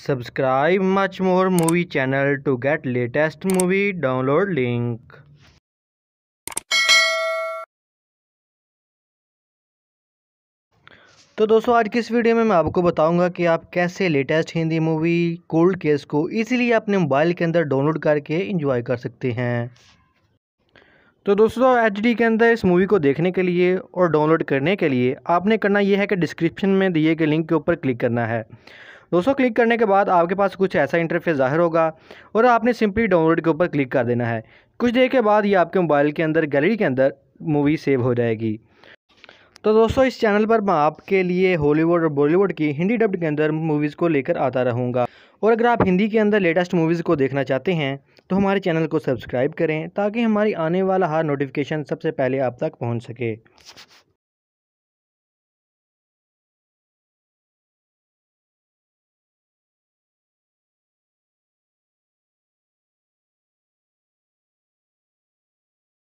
subscribe much more movie channel to get latest movie download link तो दोस्तों आज की इस वीडियो में मैं आपको बताऊंगा कि आप कैसे latest Hindi movie cold case को इजीली अपने मोबाइल के अंदर डाउनलोड करके इंजॉय कर सकते हैं तो दोस्तों एच के अंदर इस मूवी को देखने के लिए और डाउनलोड करने के लिए आपने करना यह है कि डिस्क्रिप्शन में दिए गए लिंक के ऊपर क्लिक करना है दोस्तों क्लिक करने के बाद आपके पास कुछ ऐसा इंटरफेस ज़ाहिर होगा और आपने सिंपली डाउनलोड के ऊपर क्लिक कर देना है कुछ देर के बाद ये आपके मोबाइल के अंदर गैलरी के अंदर मूवी सेव हो जाएगी तो दोस्तों इस चैनल पर मैं आपके लिए हॉलीवुड और बॉलीवुड की हिंदी डब्ड के अंदर मूवीज़ को लेकर आता रहूँगा और अगर आप हिंदी के अंदर लेटेस्ट मूवीज़ को देखना चाहते हैं तो हमारे चैनल को सब्सक्राइब करें ताकि हमारी आने वाला हर नोटिफिकेशन सबसे पहले आप तक पहुँच सके